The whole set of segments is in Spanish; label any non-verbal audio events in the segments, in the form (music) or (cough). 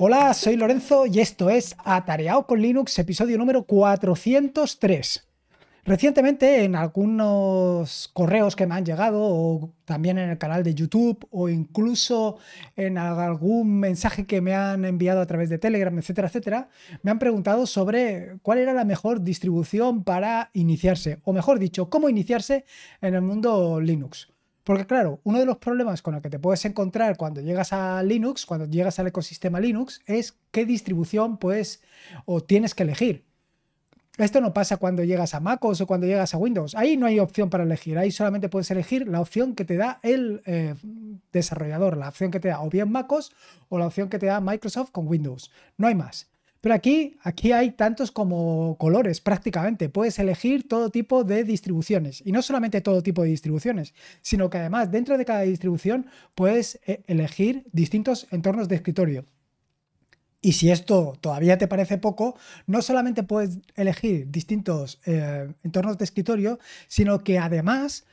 Hola, soy Lorenzo y esto es Atareado con Linux, episodio número 403. Recientemente en algunos correos que me han llegado, o también en el canal de YouTube, o incluso en algún mensaje que me han enviado a través de Telegram, etcétera, etcétera, me han preguntado sobre cuál era la mejor distribución para iniciarse, o mejor dicho, cómo iniciarse en el mundo Linux. Porque claro, uno de los problemas con los que te puedes encontrar cuando llegas a Linux, cuando llegas al ecosistema Linux, es qué distribución pues o tienes que elegir. Esto no pasa cuando llegas a MacOS o cuando llegas a Windows. Ahí no hay opción para elegir. Ahí solamente puedes elegir la opción que te da el eh, desarrollador, la opción que te da o bien MacOS o la opción que te da Microsoft con Windows. No hay más. Pero aquí, aquí hay tantos como colores prácticamente. Puedes elegir todo tipo de distribuciones. Y no solamente todo tipo de distribuciones, sino que además dentro de cada distribución puedes eh, elegir distintos entornos de escritorio. Y si esto todavía te parece poco, no solamente puedes elegir distintos eh, entornos de escritorio, sino que además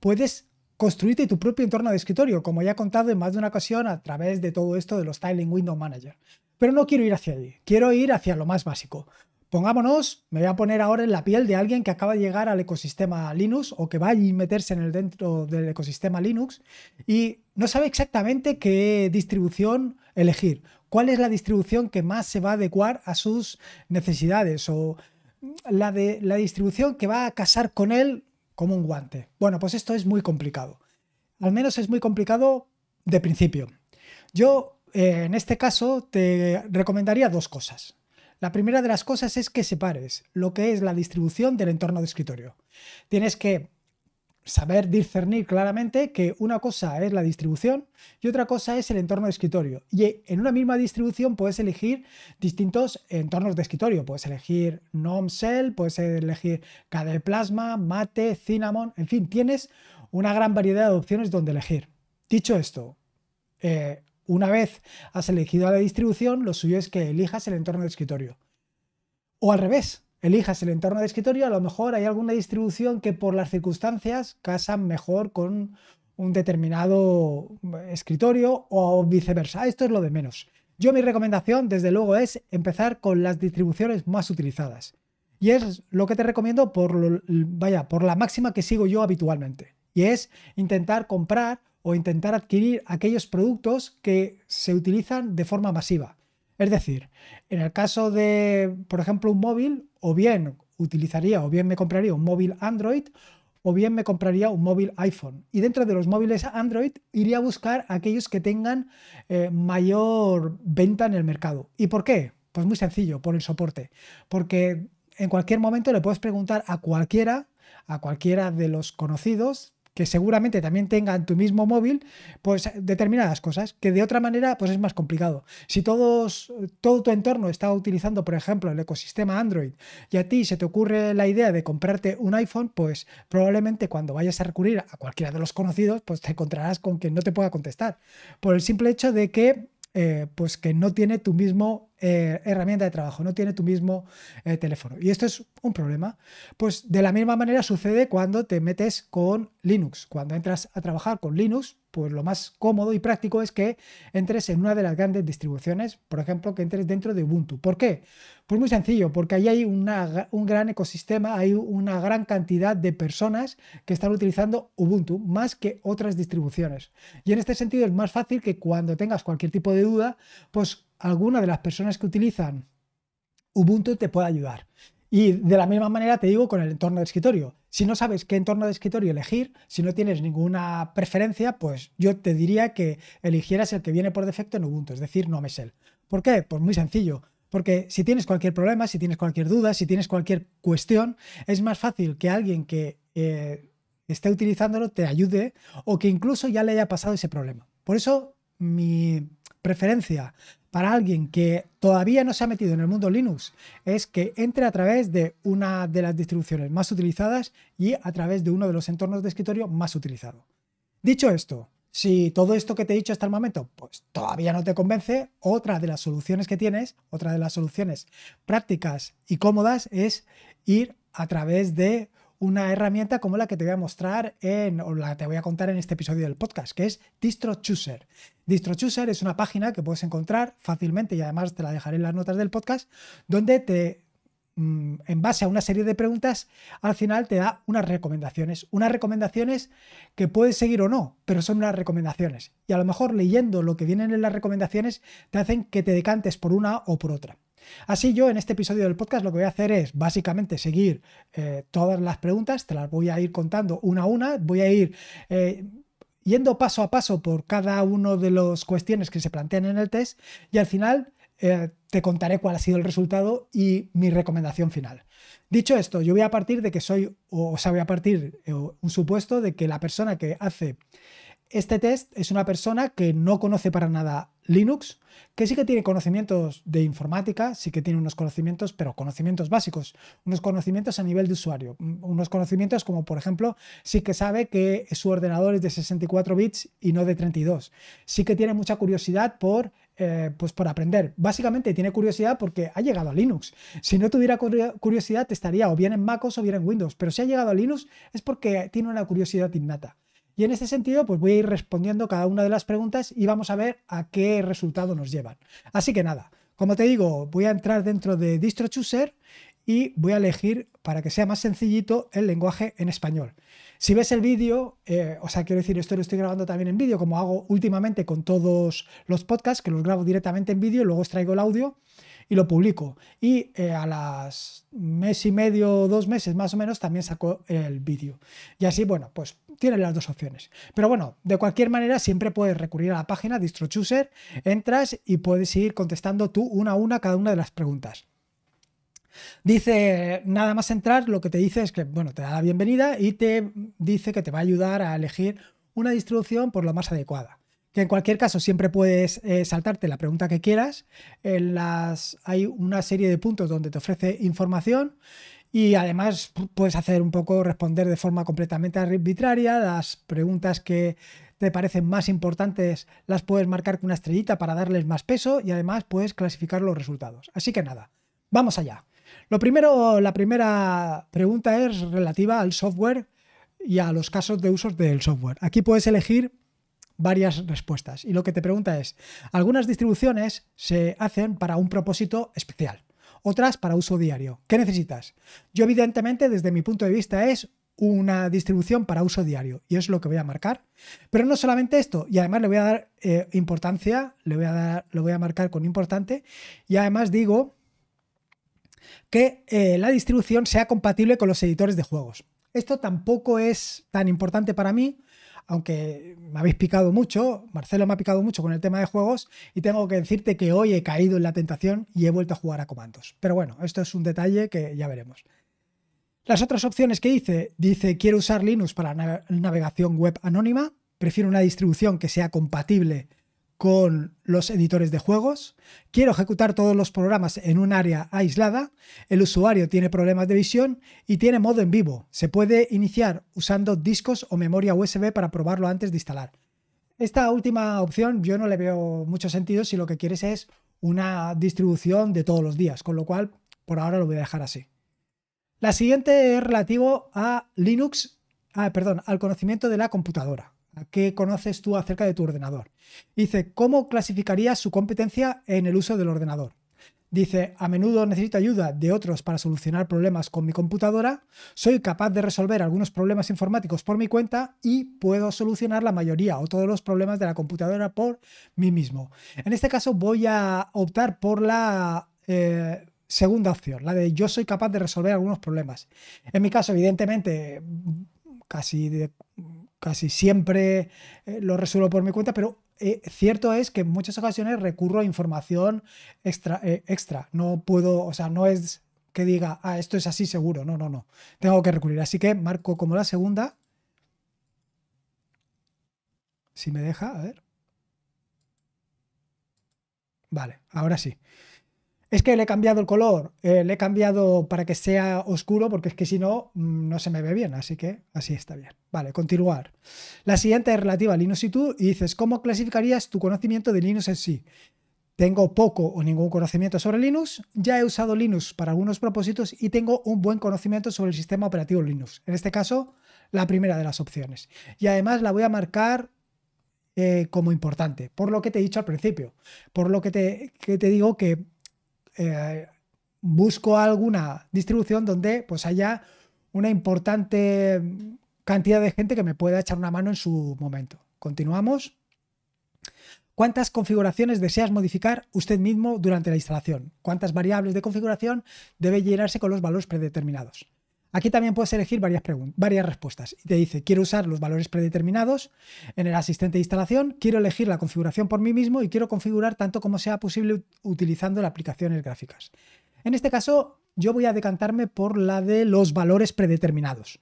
puedes construirte tu propio entorno de escritorio, como ya he contado en más de una ocasión a través de todo esto de los Styling Window Manager pero no quiero ir hacia allí, quiero ir hacia lo más básico. Pongámonos, me voy a poner ahora en la piel de alguien que acaba de llegar al ecosistema Linux o que va a meterse en el dentro del ecosistema Linux y no sabe exactamente qué distribución elegir, cuál es la distribución que más se va a adecuar a sus necesidades o la, de, la distribución que va a casar con él como un guante. Bueno, pues esto es muy complicado. Al menos es muy complicado de principio. Yo eh, en este caso te recomendaría dos cosas. La primera de las cosas es que separes lo que es la distribución del entorno de escritorio. Tienes que saber discernir claramente que una cosa es la distribución y otra cosa es el entorno de escritorio. Y en una misma distribución puedes elegir distintos entornos de escritorio. Puedes elegir GNOME Shell, puedes elegir KDE Plasma, Mate, Cinnamon, en fin, tienes una gran variedad de opciones donde elegir. Dicho esto, eh, una vez has elegido la distribución, lo suyo es que elijas el entorno de escritorio. O al revés, elijas el entorno de escritorio, a lo mejor hay alguna distribución que por las circunstancias casa mejor con un determinado eh, escritorio o viceversa. Ah, esto es lo de menos. Yo mi recomendación, desde luego, es empezar con las distribuciones más utilizadas. Y es lo que te recomiendo por, vaya, por la máxima que sigo yo habitualmente. Y es intentar comprar o intentar adquirir aquellos productos que se utilizan de forma masiva. Es decir, en el caso de, por ejemplo, un móvil, o bien utilizaría o bien me compraría un móvil Android o bien me compraría un móvil iPhone. Y dentro de los móviles Android iría a buscar aquellos que tengan eh, mayor venta en el mercado. ¿Y por qué? Pues muy sencillo, por el soporte. Porque en cualquier momento le puedes preguntar a cualquiera, a cualquiera de los conocidos, que seguramente también tenga tu mismo móvil, pues determinadas cosas, que de otra manera pues es más complicado. Si todos, todo tu entorno está utilizando, por ejemplo, el ecosistema Android y a ti se te ocurre la idea de comprarte un iPhone, pues probablemente cuando vayas a recurrir a cualquiera de los conocidos, pues te encontrarás con que no te pueda contestar, por el simple hecho de que, eh, pues que no tiene tu mismo eh, herramienta de trabajo, no tiene tu mismo eh, teléfono. Y esto es un problema. Pues de la misma manera sucede cuando te metes con Linux. Cuando entras a trabajar con Linux, pues lo más cómodo y práctico es que entres en una de las grandes distribuciones, por ejemplo, que entres dentro de Ubuntu. ¿Por qué? Pues muy sencillo, porque ahí hay un gran ecosistema, hay una gran cantidad de personas que están utilizando Ubuntu más que otras distribuciones. Y en este sentido es más fácil que cuando tengas cualquier tipo de duda, pues alguna de las personas que utilizan Ubuntu te pueda ayudar. Y de la misma manera te digo con el entorno de escritorio. Si no sabes qué entorno de escritorio elegir, si no tienes ninguna preferencia, pues yo te diría que eligieras el que viene por defecto en Ubuntu, es decir, no Mesel. ¿Por qué? Pues muy sencillo. Porque si tienes cualquier problema, si tienes cualquier duda, si tienes cualquier cuestión, es más fácil que alguien que eh, esté utilizándolo te ayude o que incluso ya le haya pasado ese problema. Por eso mi preferencia para alguien que todavía no se ha metido en el mundo Linux es que entre a través de una de las distribuciones más utilizadas y a través de uno de los entornos de escritorio más utilizado. Dicho esto, si todo esto que te he dicho hasta el momento pues todavía no te convence, otra de las soluciones que tienes, otra de las soluciones prácticas y cómodas es ir a través de una herramienta como la que te voy a mostrar en, o la te voy a contar en este episodio del podcast, que es DistroChooser. DistroChooser es una página que puedes encontrar fácilmente y además te la dejaré en las notas del podcast, donde te mm, en base a una serie de preguntas, al final te da unas recomendaciones. Unas recomendaciones que puedes seguir o no, pero son unas recomendaciones. Y a lo mejor leyendo lo que vienen en las recomendaciones te hacen que te decantes por una o por otra. Así yo en este episodio del podcast lo que voy a hacer es básicamente seguir eh, todas las preguntas, te las voy a ir contando una a una, voy a ir... Eh, yendo paso a paso por cada uno de las cuestiones que se plantean en el test y al final eh, te contaré cuál ha sido el resultado y mi recomendación final. Dicho esto, yo voy a partir de que soy, o, sea, voy a partir un supuesto de que la persona que hace este test es una persona que no conoce para nada Linux, que sí que tiene conocimientos de informática, sí que tiene unos conocimientos, pero conocimientos básicos, unos conocimientos a nivel de usuario, mm, unos conocimientos como por ejemplo, sí que sabe que su ordenador es de 64 bits y no de 32, sí que tiene mucha curiosidad por... Eh, pues por aprender. Básicamente tiene curiosidad porque ha llegado a Linux. Si no tuviera curiosidad estaría o bien en MacOS o bien en Windows, pero si ha llegado a Linux es porque tiene una curiosidad innata. Y en este sentido, pues voy a ir respondiendo cada una de las preguntas y vamos a ver a qué resultado nos llevan. Así que nada, como te digo, voy a entrar dentro de DistroChooser y voy a elegir, para que sea más sencillito, el lenguaje en español. Si ves el vídeo, eh, o sea, quiero decir, esto lo estoy grabando también en vídeo, como hago últimamente con todos los podcasts, que los grabo directamente en vídeo y luego os traigo el audio y lo publico. Y eh, a las mes y medio, dos meses más o menos, también saco el vídeo. Y así, bueno, pues tienes las dos opciones. Pero bueno, de cualquier manera, siempre puedes recurrir a la página DistroChooser, entras y puedes ir contestando tú una a una cada una de las preguntas. Dice, nada más entrar, lo que te dice es que, bueno, te da la bienvenida y te dice que te va a ayudar a elegir una distribución por lo más adecuada que en cualquier caso siempre puedes eh, saltarte la pregunta que quieras. En las, hay una serie de puntos donde te ofrece información y además puedes hacer un poco responder de forma completamente arbitraria las preguntas que te parecen más importantes las puedes marcar con una estrellita para darles más peso y además puedes clasificar los resultados. Así que nada, vamos allá. Lo primero, la primera pregunta es relativa al software y a los casos de usos del software. Aquí puedes elegir varias respuestas. Y lo que te pregunta es, algunas distribuciones se hacen para un propósito especial, otras para uso diario. ¿Qué necesitas? Yo evidentemente desde mi punto de vista es una distribución para uso diario y es lo que voy a marcar. Pero no solamente esto, y además le voy a dar eh, importancia, le voy a dar, lo voy a marcar con importante y además digo que eh, la distribución sea compatible con los editores de juegos. Esto tampoco es tan importante para mí aunque me habéis picado mucho, Marcelo me ha picado mucho con el tema de juegos y tengo que decirte que hoy he caído en la tentación y he vuelto a jugar a comandos. Pero bueno, esto es un detalle que ya veremos. Las otras opciones que hice, dice quiero usar Linux para navegación web anónima, prefiero una distribución que sea compatible con los editores de juegos, quiero ejecutar todos los programas en un área aislada, el usuario tiene problemas de visión y tiene modo en vivo. Se puede iniciar usando discos o memoria USB para probarlo antes de instalar. Esta última opción yo no le veo mucho sentido si lo que quieres es una distribución de todos los días, con lo cual por ahora lo voy a dejar así. La siguiente es relativo a Linux, ah, perdón, al conocimiento de la computadora. ¿Qué conoces tú acerca de tu ordenador? Dice, ¿cómo clasificarías su competencia en el uso del ordenador? Dice, a menudo necesito ayuda de otros para solucionar problemas con mi computadora, soy capaz de resolver algunos problemas informáticos por mi cuenta y puedo solucionar la mayoría o todos los problemas de la computadora por mí mismo. En este caso voy a optar por la... Eh, segunda opción, la de yo soy capaz de resolver algunos problemas. En mi caso, evidentemente, casi de casi siempre eh, lo resuelvo por mi cuenta, pero eh, cierto es que en muchas ocasiones recurro a información extra, eh, extra. No puedo, o sea, no es que diga, ah, esto es así seguro. No, no, no. Tengo que recurrir. Así que marco como la segunda. Si me deja, a ver. Vale, ahora sí es que le he cambiado el color, eh, le he cambiado para que sea oscuro, porque es que si no, mm, no se me ve bien, así que así está bien. Vale, continuar. La siguiente es relativa a Linux y tú, y dices, ¿cómo clasificarías tu conocimiento de Linux en sí? Tengo poco o ningún conocimiento sobre Linux, ya he usado Linux para algunos propósitos y tengo un buen conocimiento sobre el sistema operativo Linux. En este caso, la primera de las opciones. Y además la voy a marcar eh, como importante, por lo que te he dicho al principio, por lo que te, que te digo que eh, busco alguna distribución donde pues haya una importante cantidad de gente que me pueda echar una mano en su momento. Continuamos. ¿Cuántas configuraciones deseas modificar usted mismo durante la instalación? ¿Cuántas variables de configuración debe llenarse con los valores predeterminados? Aquí también puedes elegir varias, varias respuestas. Y te dice, quiero usar los valores predeterminados en el asistente de instalación, quiero elegir la configuración por mí mismo y quiero configurar tanto como sea posible utilizando las aplicaciones gráficas. En este caso, yo voy a decantarme por la de los valores predeterminados.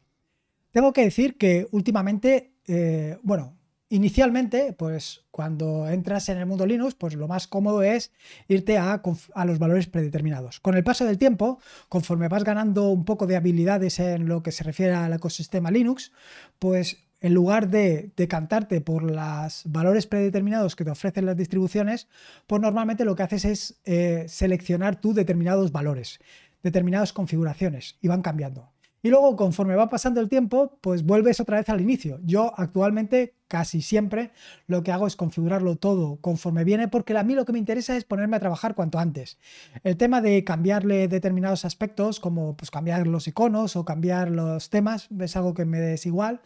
Tengo que decir que últimamente, eh, bueno, Inicialmente, pues cuando entras en el mundo Linux, pues lo más cómodo es irte a, los valores predeterminados. Con el paso del tiempo, conforme vas ganando un poco de habilidades en lo que se refiere al ecosistema Linux, pues en lugar de decantarte por los valores predeterminados que te ofrecen las distribuciones, pues normalmente lo que haces es eh, seleccionar tú determinados valores, determinadas configuraciones y van cambiando. Y luego, conforme va pasando el tiempo, pues vuelves otra vez al inicio. Yo actualmente casi siempre lo que hago es configurarlo todo conforme viene, porque a mí lo que me interesa es ponerme a trabajar cuanto antes. El tema de cambiarle determinados aspectos, como pues, cambiar los iconos o cambiar los temas, es algo que me desigual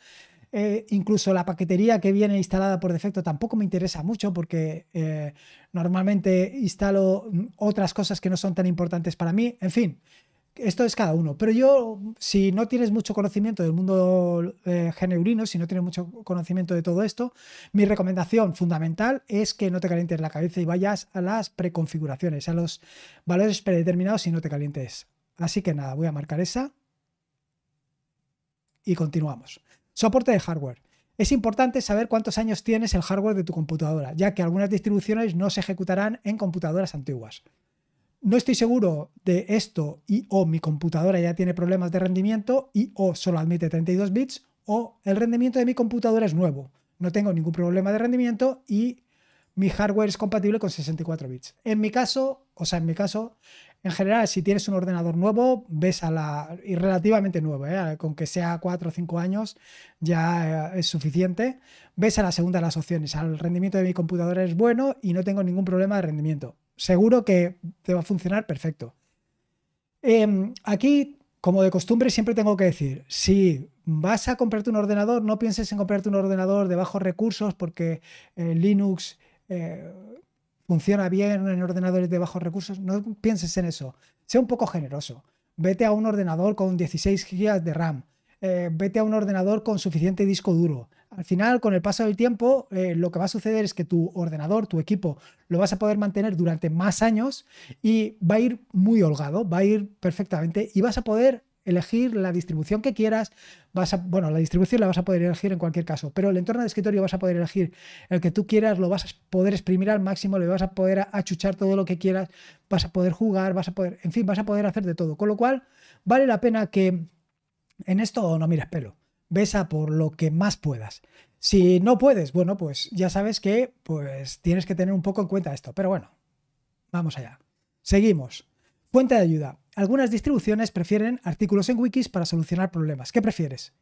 eh, incluso la paquetería que viene instalada por defecto tampoco me interesa mucho porque eh, normalmente instalo mm, otras cosas que no son tan importantes para mí. En fin, esto es cada uno. Pero yo, si no tienes mucho conocimiento del mundo eh, si no tienes mucho conocimiento de todo esto, mi recomendación fundamental es que no te calientes la cabeza y vayas a las preconfiguraciones, a los valores predeterminados y no te calientes. Así que nada, voy a marcar esa y continuamos. Soporte de hardware. Es importante saber cuántos años tienes el hardware de tu computadora, ya que algunas distribuciones no se ejecutarán en computadoras antiguas no estoy seguro de esto y o mi computadora ya tiene problemas de rendimiento y o solo admite 32 bits o el rendimiento de mi computadora es nuevo, no tengo ningún problema de rendimiento y mi hardware es compatible con 64 bits. En mi caso, o sea, en mi caso, en general, si tienes un ordenador nuevo, ves a la. y relativamente nuevo, ¿eh? con que sea 4 o 5 años ya eh, es suficiente. Ves a la segunda de las opciones. El rendimiento de mi computadora es bueno y no tengo ningún problema de rendimiento seguro que te va a funcionar perfecto. Em, aquí, como de costumbre, siempre tengo que decir, si vas a comprarte un ordenador, no pienses en comprarte un ordenador de bajos recursos porque eh, Linux eh, funciona bien en ordenadores de bajos recursos. No pienses en eso. Sea un poco generoso. Vete a un ordenador con 16 GB de RAM. Eh, vete a un ordenador con suficiente disco duro al final, con el paso del tiempo, eh, lo que va a suceder es que tu ordenador, tu equipo, lo vas a poder mantener durante más años y va a ir muy holgado, va a ir perfectamente y vas a poder elegir la distribución que quieras. Vas bueno, la distribución la vas a poder elegir en cualquier caso, pero el entorno de escritorio vas a poder elegir el que tú quieras, lo vas a poder exprimir al máximo, le vas a poder achuchar todo lo que quieras, vas a poder jugar, vas a poder, en fin, vas a poder hacer de todo. Con lo cual, vale la pena que en esto no mires pelo besa por lo que más puedas. Si no puedes, bueno, pues ya sabes que pues tienes que tener un poco en cuenta esto. Pero bueno, vamos allá. Seguimos. Cuenta de ayuda. Algunas distribuciones prefieren artículos en wikis para solucionar problemas. ¿Qué prefieres?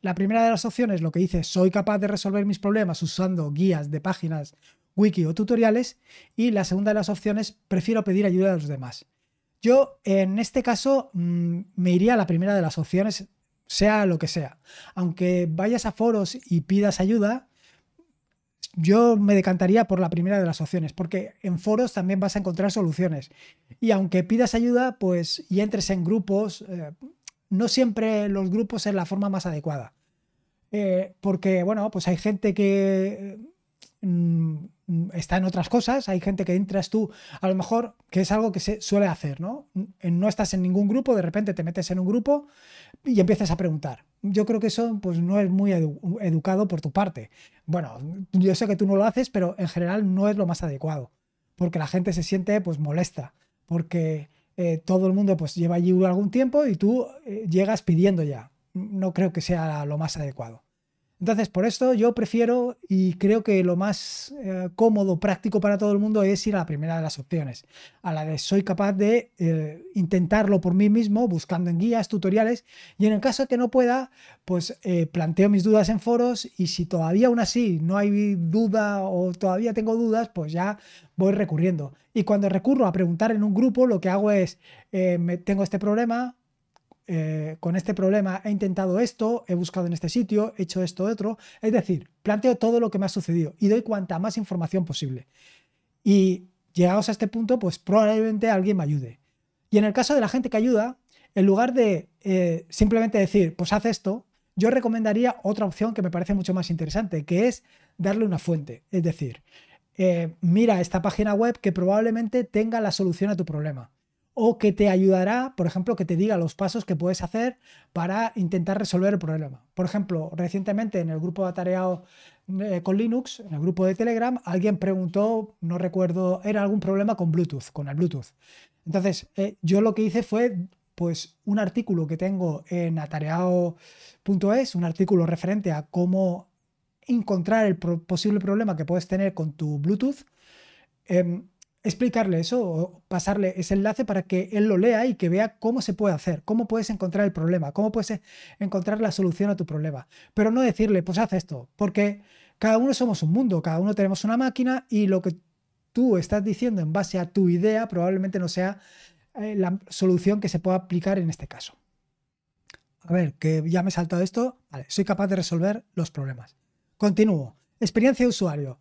La primera de las opciones lo que dice soy capaz de resolver mis problemas usando guías de páginas wiki o tutoriales. Y la segunda de las opciones prefiero pedir ayuda a los demás. Yo en este caso mm, me iría a la primera de las opciones sea lo que sea. Aunque vayas a foros y pidas ayuda, yo me decantaría por la primera de las opciones, porque en foros también vas a encontrar soluciones. Y aunque pidas ayuda, pues y entres en grupos, eh, no siempre los grupos es la forma más adecuada. Eh, porque, bueno, pues hay gente que... Mm, Mm, está en otras cosas, hay gente que entras tú, a lo mejor, que es algo que se suele hacer, ¿no? No estás en ningún grupo, de repente te metes en un grupo y empiezas a preguntar. Yo creo que eso pues, no es muy educado por tu parte. Bueno, yo sé que tú no lo haces, pero en general no es lo más adecuado, porque la gente se siente pues molesta, porque eh, todo el mundo pues lleva allí algún tiempo y tú eh, llegas pidiendo ya. No creo que sea lo más adecuado. Entonces, por esto yo prefiero y creo que lo más eh, cómodo, práctico para todo el mundo es ir a la primera de las opciones, a la de soy capaz de eh, intentarlo por mí mismo, buscando en guías, tutoriales, y en el caso de que no pueda, pues eh, planteo mis dudas en foros y si todavía aún así no hay duda o todavía tengo dudas, pues ya voy recurriendo. Y cuando recurro a preguntar en un grupo, lo que hago es, me, tengo este problema, eh, con este problema he intentado esto, he buscado en este sitio, he hecho esto otro. Es decir, planteo todo lo que me ha sucedido y doy cuanta más información posible. Y llegados a este punto, pues probablemente alguien me ayude. Y en el caso de la gente que ayuda, en lugar de eh, simplemente decir, pues haz esto, yo recomendaría otra opción que me parece mucho más interesante, que es darle una fuente. Es decir, eh, mira esta página web que probablemente tenga la solución a tu problema o que te ayudará, por ejemplo, que te diga los pasos que puedes hacer para intentar resolver el problema. Por ejemplo, recientemente en el grupo de atareado eh, con Linux, en el grupo de Telegram, alguien preguntó, no recuerdo, era algún problema con Bluetooth, con el Bluetooth. Entonces, eh, yo lo que hice fue pues un artículo que tengo en atareado.es, un artículo referente a cómo encontrar el posible problema que puedes tener con tu Bluetooth. Em, explicarle eso o pasarle ese enlace para que él lo lea y que vea cómo se puede hacer, cómo puedes encontrar el problema, cómo puedes eh, encontrar la solución a tu problema. Pero no decirle, pues haz esto, porque cada uno somos un mundo, cada uno tenemos una máquina y lo que tú estás diciendo en base a tu idea probablemente no sea eh, la solución que se pueda aplicar en este caso. A ver, que ya me he saltado esto. Vale, soy capaz de resolver los problemas. Continúo. Experiencia de usuario.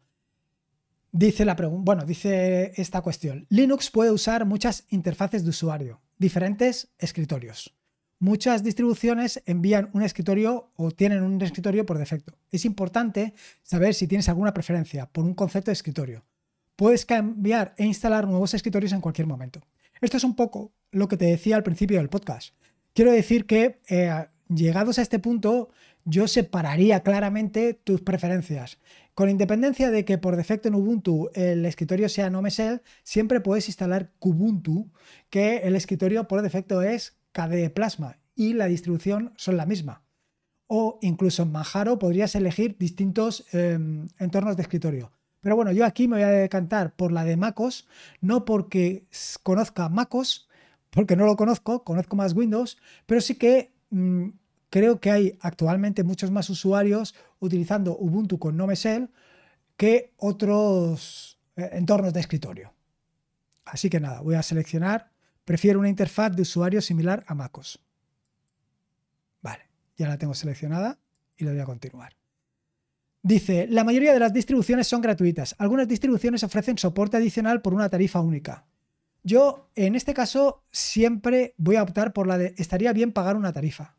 Dice la bueno, dice esta cuestión. Linux puede usar muchas interfaces de usuario, diferentes escritorios. Muchas distribuciones envían un escritorio o tienen un escritorio por defecto. Es importante saber si tienes alguna preferencia por un concepto de escritorio. Puedes cambiar e instalar nuevos escritorios en cualquier momento. Esto es un poco lo que te decía al principio del podcast. Quiero decir que eh, llegados a este punto, yo separaría claramente tus preferencias. Con independencia de que por defecto en Ubuntu el escritorio sea Nomesel, siempre puedes instalar Kubuntu, que el escritorio por defecto es KDE Plasma y la distribución son la misma. O incluso en Manjaro podrías elegir distintos em, entornos de escritorio. Pero bueno, yo aquí me voy a decantar por la de MacOS, no porque conozca MacOS, porque no lo conozco, conozco más Windows, pero sí que mm, creo que hay actualmente muchos más usuarios utilizando Ubuntu con Nomesel que otros eh, entornos de escritorio. Así que nada, voy a seleccionar. Prefiero una interfaz de usuario similar a MacOS. Vale, ya la tengo seleccionada y le voy a continuar. Dice, la mayoría de las distribuciones son gratuitas. Algunas distribuciones ofrecen soporte adicional por una tarifa única. Yo, en este caso, siempre voy a optar por la de estaría bien pagar una tarifa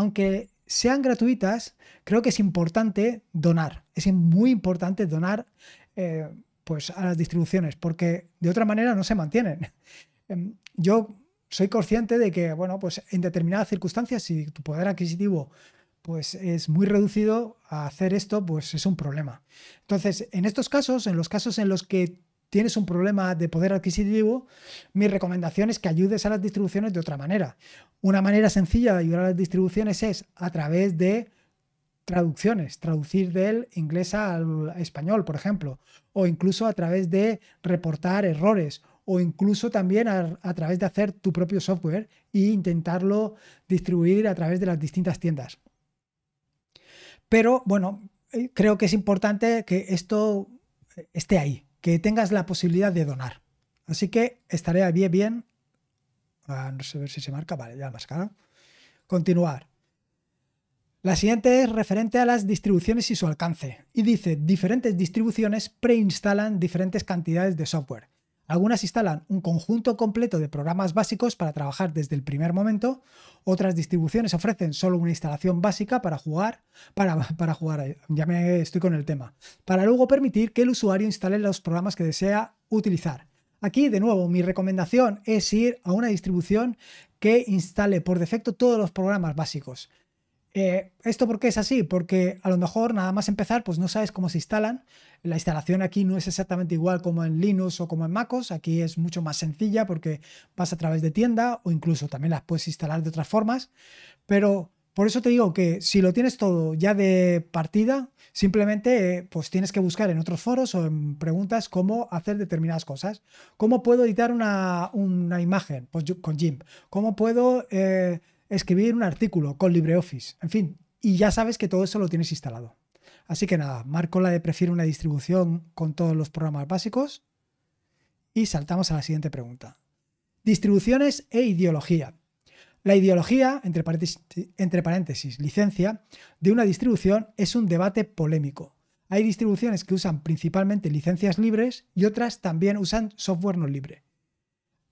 aunque sean gratuitas, creo que es importante donar. Es muy importante donar eh, pues a las distribuciones, porque de otra manera no se mantienen. (laughs) Em, yo soy consciente de que, bueno, pues en determinadas circunstancias, si tu poder adquisitivo pues es muy reducido hacer esto, pues es un problema. Entonces, en estos casos, en los casos en los que tienes un problema de poder adquisitivo, mi recomendación es que ayudes a las distribuciones de otra manera. Una manera sencilla de ayudar a las distribuciones es a través de traducciones, traducir del inglés al español, por ejemplo, o incluso a través de reportar errores, o incluso también a, través de hacer tu propio software e intentarlo distribuir a través de las distintas tiendas. Pero bueno, eh, creo que es importante que esto eh, esté ahí, que tengas la posibilidad de donar. Así que estaré bien, bien. Ah, no sé si se marca, vale, ya más caro. Continuar. La siguiente es referente a las distribuciones y su alcance. Y dice, diferentes distribuciones preinstalan diferentes cantidades de software. Algunas instalan un conjunto completo de programas básicos para trabajar desde el primer momento, otras distribuciones ofrecen solo una instalación básica para jugar, para, (laughs) jugar, eh, ya me estoy con el tema, para luego permitir que el usuario instale los programas que desea utilizar. Aquí, de nuevo, mi recomendación es ir a una distribución que instale por defecto todos los programas básicos. Eh, ¿Esto por qué es así? Porque a lo mejor nada más empezar, pues no sabes cómo se instalan la instalación aquí no es exactamente igual como en Linux o como en MacOS, aquí es mucho más sencilla porque vas a través de tienda o incluso también las puedes instalar de otras formas, pero por eso te digo que si lo tienes todo ya de partida, simplemente eh, pues tienes que buscar en otros foros o en preguntas cómo hacer determinadas cosas. ¿Cómo puedo editar una, imagen pues con GIMP? ¿Cómo puedo eh, escribir un artículo con LibreOffice? En fin, y ya sabes que todo eso lo tienes instalado. Así que nada, marco la de prefiero una distribución con todos los programas básicos y saltamos a la siguiente pregunta. Distribuciones e ideología. La ideología, entre paréntesis, entre paréntesis, licencia, de una distribución es un debate polémico. Hay distribuciones que usan principalmente licencias libres y otras también usan software no libre.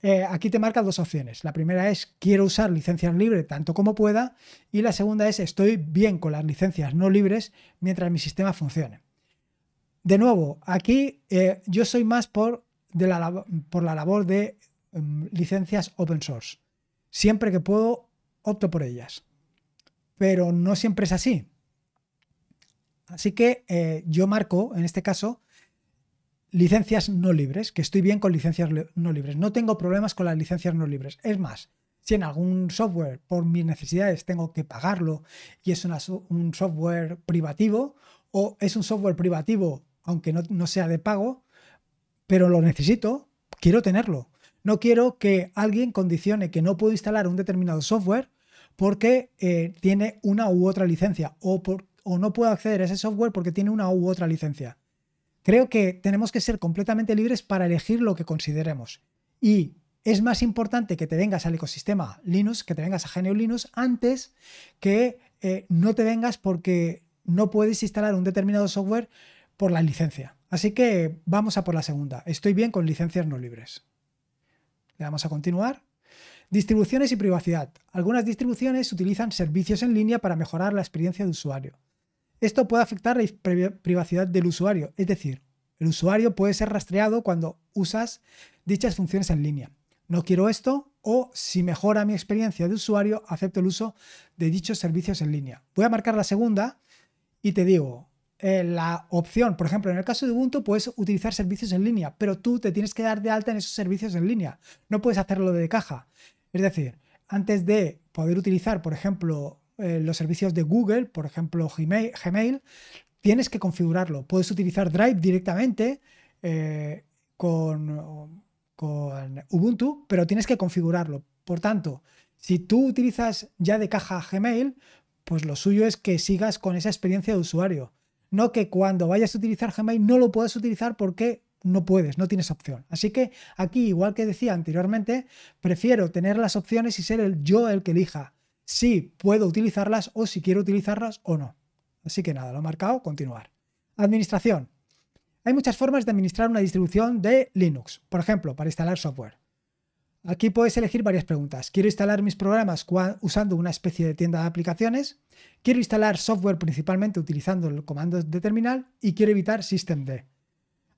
Eh, aquí te marca dos opciones. La primera es quiero usar licencias libres tanto como pueda y la segunda es estoy bien con las licencias no libres mientras mi sistema funcione. De nuevo, aquí eh, yo soy más por, la, labor de em, licencias open source. Siempre que puedo, opto por ellas. Pero no siempre es así. Así que eh, yo marco, en este caso, licencias no libres, que estoy bien con licencias no libres. No tengo problemas con las licencias no libres. Es más, si en algún software por mis necesidades tengo que pagarlo y es un software privativo o es un software privativo aunque no, sea de pago, pero lo necesito, quiero tenerlo. No quiero que alguien condicione que no puedo instalar un determinado software porque eh, tiene una u otra licencia o, o no puedo acceder a ese software porque tiene una u otra licencia. Creo que tenemos que ser completamente libres para elegir lo que consideremos. Y es más importante que te vengas al ecosistema Linux, que te vengas a GNU Linux, antes que eh, no te vengas porque no puedes instalar un determinado software por la licencia. Así que vamos a por la segunda. Estoy bien con licencias no libres. Le damos a continuar. Distribuciones y privacidad. Algunas distribuciones utilizan servicios en línea para mejorar la experiencia de usuario. Esto puede afectar la privacidad del usuario, es decir, el usuario puede ser rastreado cuando usas dichas funciones en línea. No quiero esto o si mejora mi experiencia de usuario, acepto el uso de dichos servicios en línea. Voy a marcar la segunda y te digo, eh, la opción, por ejemplo, en el caso de Ubuntu puedes utilizar servicios en línea, pero tú te tienes que dar de alta en esos servicios en línea. No puedes hacerlo de caja. Es decir, antes de poder utilizar, por ejemplo, eh, los servicios de Google, por ejemplo Gmail, tienes que configurarlo. Puedes utilizar Drive directamente eh, con, con Ubuntu, pero tienes que configurarlo. Por tanto, si tú utilizas ya de caja Gmail, pues lo suyo es que sigas con esa experiencia de usuario. No que cuando vayas a utilizar Gmail no lo puedas utilizar porque no puedes, no tienes opción. Así que aquí, igual que decía anteriormente, prefiero tener las opciones y ser el yo el que elija si puedo utilizarlas o si quiero utilizarlas o no. Así que nada, lo he marcado, continuar. Administración. Hay muchas formas de administrar una distribución de Linux, por ejemplo, para instalar software. Aquí puedes elegir varias preguntas. ¿Quiero instalar mis programas usando una especie de tienda de aplicaciones? ¿Quiero instalar software principalmente utilizando el comando de terminal? Y quiero evitar systemd.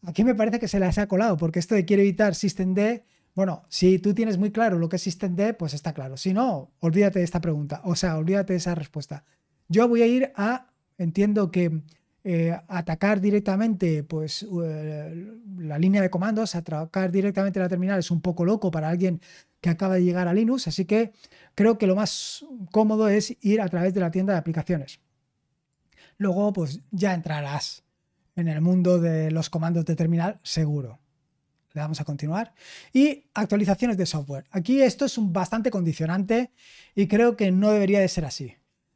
Aquí me parece que se las ha colado, porque esto de quiero evitar systemd bueno, si tú tienes muy claro lo que es SystemD, pues está claro. Si no, olvídate de esta pregunta, o sea, olvídate de esa respuesta. Yo voy a ir a, entiendo que eh, atacar directamente pues, eh, la línea de comandos, atacar directamente la terminal es un poco loco para alguien que acaba de llegar a Linux, así que creo que lo más cómodo es ir a través de la tienda de aplicaciones. Luego, pues ya entrarás en el mundo de los comandos de terminal, seguro vamos a continuar. Y actualizaciones de software. Aquí esto es un bastante condicionante y creo que no debería de ser así.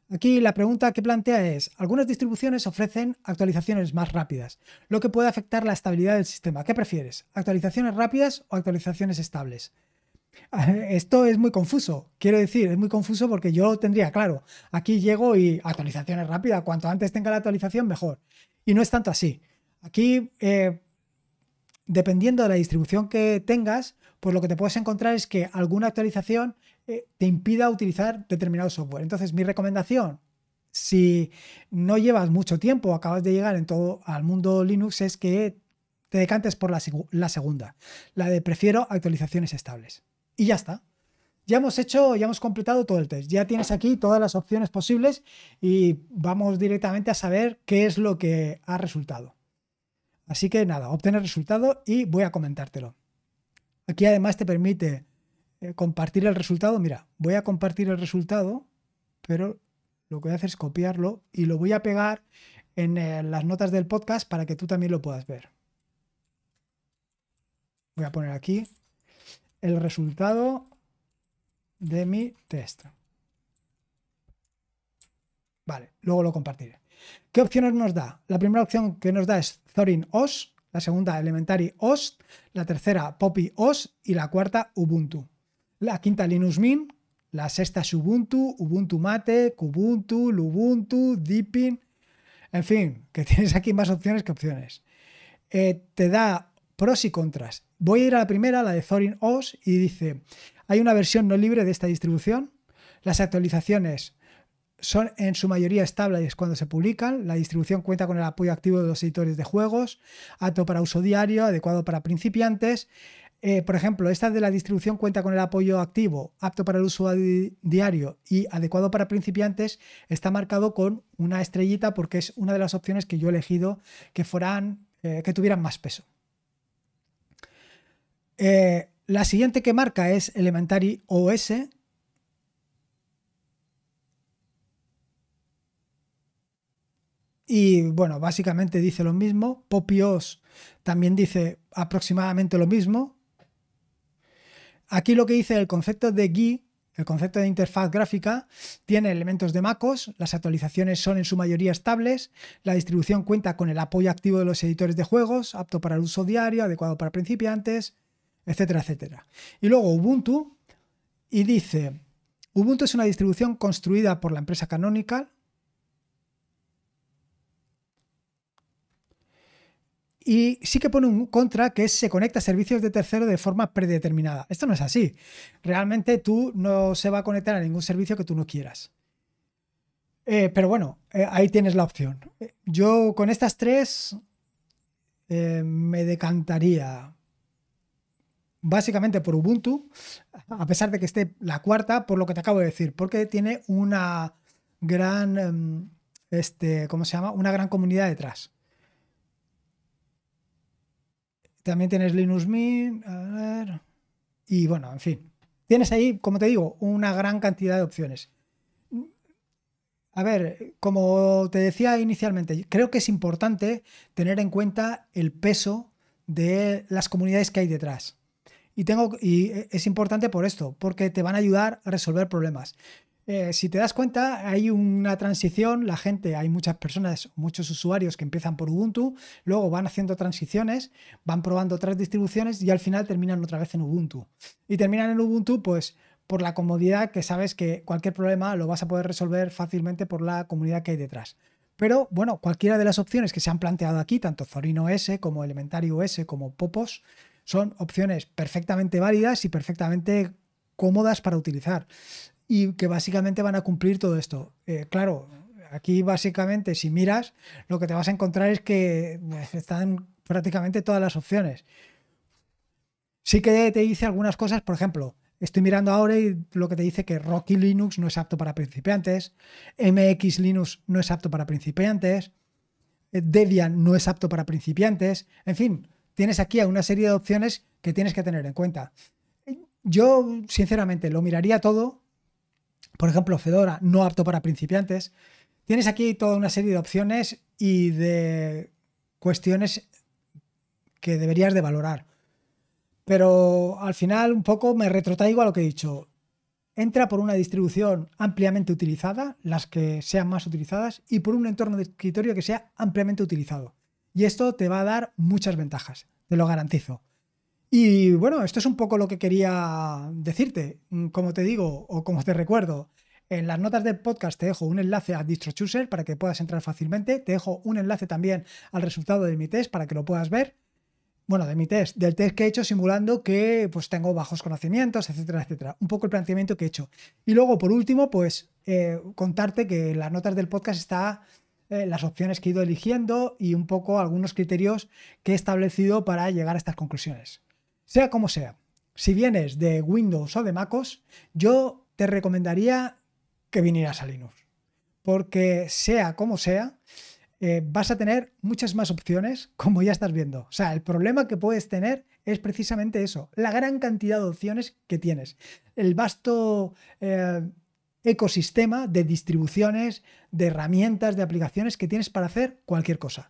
Aquí la pregunta que plantea es, algunas distribuciones ofrecen actualizaciones más rápidas, lo que puede afectar la estabilidad del sistema. ¿Qué prefieres? ¿Actualizaciones rápidas o actualizaciones estables? (laughs) Esto es muy confuso, quiero decir, es muy confuso porque yo tendría, claro, aquí llego y actualizaciones rápidas, cuanto antes tenga la actualización mejor. Y no es tanto así. Aquí eh, dependiendo de la distribución que tengas, pues lo que te puedes encontrar es que alguna actualización eh, te impida utilizar determinado software. Entonces, mi recomendación, si no llevas mucho tiempo, o acabas de llegar en todo al mundo Linux, es que te decantes por la, la segunda, la de prefiero actualizaciones estables. Y ya está. Ya hemos hecho, ya hemos completado todo el test. Ya tienes aquí todas las opciones posibles y vamos directamente a saber qué es lo que ha resultado. Así que nada, obtener resultado y voy a comentártelo. Aquí además te permite eh, compartir el resultado. Mira, voy a compartir el resultado, pero lo que voy a hacer es copiarlo y lo voy a pegar en eh, las notas del podcast para que tú también lo puedas ver. Voy a poner aquí el resultado de mi test. Vale, luego lo compartiré. ¿Qué opciones nos da? La primera opción que nos da es Zorin OS, la segunda Elementary OS, la tercera Poppy OS y la cuarta Ubuntu. La quinta Linux Mint, la sexta es Ubuntu, Ubuntu Mate, Kubuntu, Lubuntu, Deepin, en fin, que (laughs) tienes aquí más opciones que opciones. Eh, te da pros y contras. Voy a ir a la primera, la de Zorin OS, y dice, hay una versión no libre de esta distribución, las actualizaciones son en su mayoría estables cuando se publican. La distribución cuenta con el apoyo activo de los editores de juegos, apto para uso diario, adecuado para principiantes. Eh, por ejemplo, esta de la distribución cuenta con el apoyo activo, apto para el uso diario y adecuado para principiantes, está marcado con una estrellita porque es una de las opciones que yo he elegido que fueran, eh, que tuvieran más peso. Eh, la siguiente que marca es Elementary OS, Y bueno, básicamente dice lo mismo. Popios también dice aproximadamente lo mismo. Aquí lo que dice el concepto de GUI, el concepto de interfaz gráfica, tiene elementos de MacOS, las actualizaciones son en su mayoría estables, la distribución cuenta con el apoyo activo de los editores de juegos, apto para el uso diario, adecuado para principiantes, etcétera, etcétera. Y luego Ubuntu, y dice, Ubuntu es una distribución construida por la empresa Canonical, Y sí que pone un contra que se conecta a servicios de tercero de forma predeterminada. Esto no es así. Realmente tú no se va a conectar a ningún servicio que tú no quieras. Eh, pero bueno, eh, ahí tienes la opción. Eh, yo con estas tres me decantaría básicamente por Ubuntu, a pesar de que esté la cuarta, por lo que te acabo de decir, porque tiene una gran, em, este, ¿cómo se llama? Una gran comunidad detrás. También tienes Linux Mint, a ver, y bueno, en fin. Tienes ahí, como te digo, una gran cantidad de opciones. A ver, como te decía inicialmente, creo que es importante tener en cuenta el peso de las comunidades que hay detrás. Y, tengo, y es importante por esto, porque te van a ayudar a resolver problemas. Eh, si te das cuenta, hay una transición, la gente, hay muchas personas, muchos usuarios que empiezan por Ubuntu, luego van haciendo transiciones, van probando otras distribuciones y al final terminan otra vez en Ubuntu. Y terminan en Ubuntu, pues por la comodidad que sabes que cualquier problema lo vas a poder resolver fácilmente por la comunidad que hay detrás. Pero bueno, cualquiera de las opciones que se han planteado aquí, tanto Zorino S como Elementary OS como Popos, son opciones perfectamente válidas y perfectamente cómodas para utilizar y que básicamente van a cumplir todo esto. Eh, claro, aquí básicamente si miras, lo que te vas a encontrar es que pues, están prácticamente todas las opciones. Sí que te dice algunas cosas, por ejemplo, estoy mirando ahora y lo que te dice que Rocky Linux no es apto para principiantes, MX Linux no es apto para principiantes, eh, Debian no es apto para principiantes, en fin, tienes aquí una serie de opciones que tienes que tener en cuenta. Yo, sinceramente, lo miraría todo, por ejemplo, Fedora, no apto para principiantes. Tienes aquí toda una serie de opciones y de cuestiones que deberías de valorar. Pero al final un poco me retrotraigo a lo que he dicho. Entra por una distribución ampliamente utilizada, las que sean más utilizadas, y por un entorno de escritorio que sea ampliamente utilizado. Y esto te va a dar muchas ventajas, te lo garantizo. Y bueno, esto es un poco lo que quería decirte. Mm, como te digo, o como te recuerdo, en las notas del podcast te dejo un enlace a DistroChooser para que puedas entrar fácilmente. Te dejo un enlace también al resultado de mi test para que lo puedas ver. Bueno, de mi test, del test que he hecho simulando que pues tengo bajos conocimientos, etcétera, etcétera. Un poco el planteamiento que he hecho. Y luego, por último, pues eh, contarte que en las notas del podcast está eh, las opciones que he ido eligiendo y un poco algunos criterios que he establecido para llegar a estas conclusiones. Sea como sea, si vienes de Windows o de MacOS, yo te recomendaría que vinieras a Linux. Porque sea como sea, eh, vas a tener muchas más opciones, (laughs) como ya estás viendo. O sea, el problema que puedes tener es precisamente eso, la gran cantidad de opciones que tienes. El vasto eh, ecosistema de distribuciones, de herramientas, de aplicaciones que tienes para hacer cualquier cosa.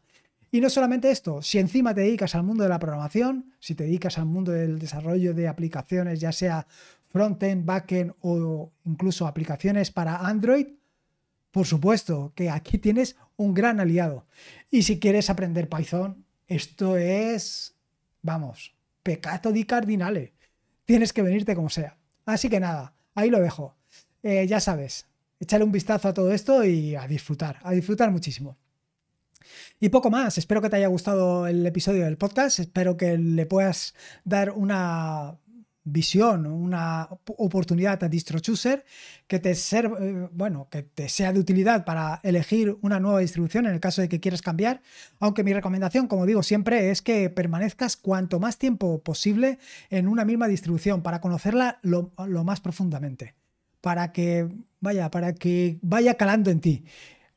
Y no solamente esto, si encima te dedicas al mundo de la programación, si te dedicas al mundo del desarrollo de aplicaciones, ya sea frontend, backend o incluso aplicaciones para Android, por supuesto que aquí tienes un gran aliado. Y si quieres aprender Python, esto es, vamos, pecado di cardinale. Tienes que venirte como sea. Así que nada, ahí lo dejo. Eh, ya sabes, échale un vistazo a todo esto y a disfrutar, a disfrutar muchísimo. Y poco más, espero que te haya gustado el episodio del podcast, espero que le puedas dar una visión, una oportunidad a DistroChooser que te eh, bueno, que te sea de utilidad para elegir una nueva distribución en el caso de que quieras cambiar, aunque mi recomendación, como digo siempre, es que permanezcas cuanto más tiempo posible en una misma distribución para conocerla lo más profundamente, para que vaya, para que vaya calando en ti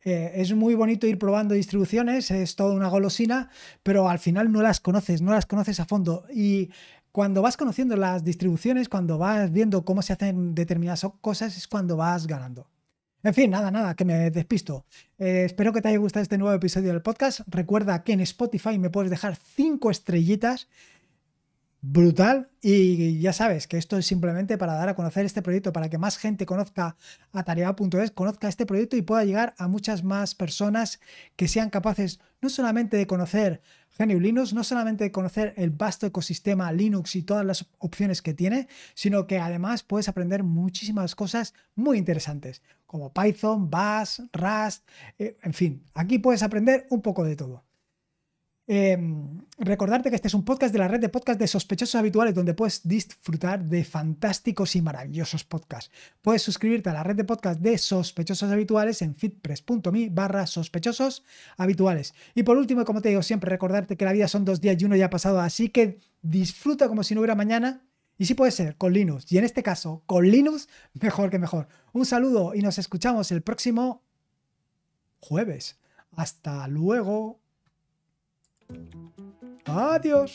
eh, es muy bonito ir probando distribuciones, es toda una golosina, pero al final no las conoces, no las conoces a fondo. Y cuando vas conociendo las distribuciones, cuando vas viendo cómo se hacen determinadas cosas, es cuando vas ganando. En fin, nada, nada, que me despisto. Eh, espero que te haya gustado este nuevo episodio del podcast. Recuerda que en Spotify me puedes dejar cinco estrellitas brutal. Y ya sabes que esto es simplemente para dar a conocer este proyecto, para que más gente conozca tarea.es, conozca este proyecto y pueda llegar a muchas más personas que sean capaces no solamente de conocer GNU Linux, no solamente de conocer el vasto ecosistema Linux y todas las opciones que tiene, sino que además puedes aprender muchísimas cosas muy interesantes, como Python, Bash, Rust, eh, en fin, aquí puedes aprender un poco de todo. Em, recordarte que este es un podcast de la red de podcast de sospechosos habituales donde puedes disfrutar de fantásticos y maravillosos podcasts. Puedes suscribirte a la red de podcast de sospechosos habituales en fitpress.me barra sospechosos habituales. Y por último, como te digo siempre, recordarte que la vida son dos días y uno ya ha pasado, así que disfruta como si no hubiera mañana. Y si puede ser, con Linux. Y en este caso, con Linux, (laughs) mejor que mejor. Un saludo y nos escuchamos el próximo jueves. Hasta luego. Adiós.